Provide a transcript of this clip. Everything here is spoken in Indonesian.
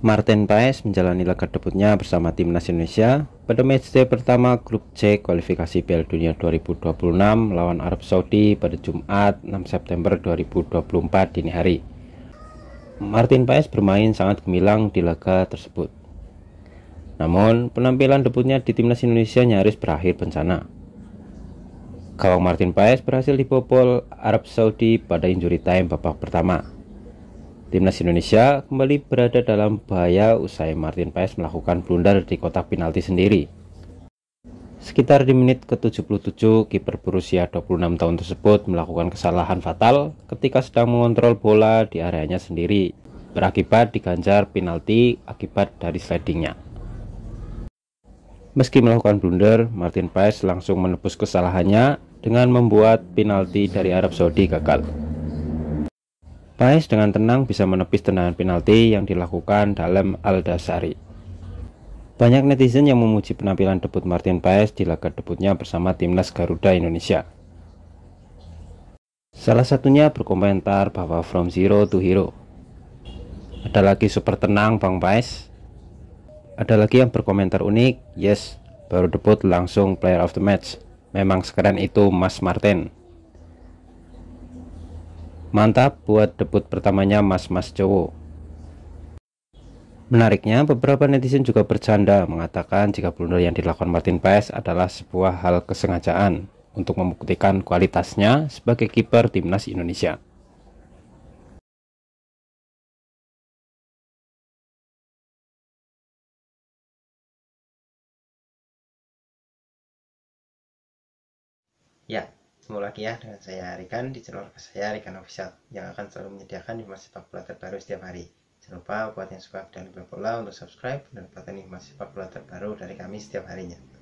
Martin Paes menjalani laga debutnya bersama timnas Indonesia pada matchday pertama grup C kualifikasi Piala Dunia 2026 lawan Arab Saudi pada Jumat 6 September 2024 dini hari. Martin Paes bermain sangat gemilang di laga tersebut. Namun, penampilan debutnya di timnas Indonesia nyaris berakhir bencana. Gawang Martin Paes berhasil dibobol Arab Saudi pada injury time babak pertama. Timnas Indonesia kembali berada dalam bahaya usai Martin Paes melakukan blunder di kotak penalti sendiri. Sekitar di menit ke-77, kiper berusia 26 tahun tersebut melakukan kesalahan fatal ketika sedang mengontrol bola di areanya sendiri, berakibat diganjar penalti akibat dari slidingnya. Meski melakukan blunder, Martin Paes langsung menebus kesalahannya dengan membuat penalti dari Arab Saudi gagal. Paes dengan tenang bisa menepis tendangan penalti yang dilakukan dalam Aldasari. Banyak netizen yang memuji penampilan debut Martin Paes di laga debutnya bersama timnas Garuda Indonesia. Salah satunya berkomentar bahwa from zero to hero. Ada lagi super tenang Bang Paes. Ada lagi yang berkomentar unik, yes, baru debut langsung player of the match. Memang sekeren itu Mas Martin. Mantap buat debut pertamanya mas-mas cowok. Menariknya, beberapa netizen juga bercanda mengatakan jika blunder yang dilakukan Martin Paes adalah sebuah hal kesengajaan untuk membuktikan kualitasnya sebagai kiper timnas Indonesia. Ya, Bertemu lagi ya dengan saya Rikan di channel saya Rikan Official yang akan selalu menyediakan informasi sepak bola terbaru setiap hari. Jangan lupa buat yang suka dan bola untuk subscribe dan dapatkan informasi sepak bola terbaru dari kami setiap harinya.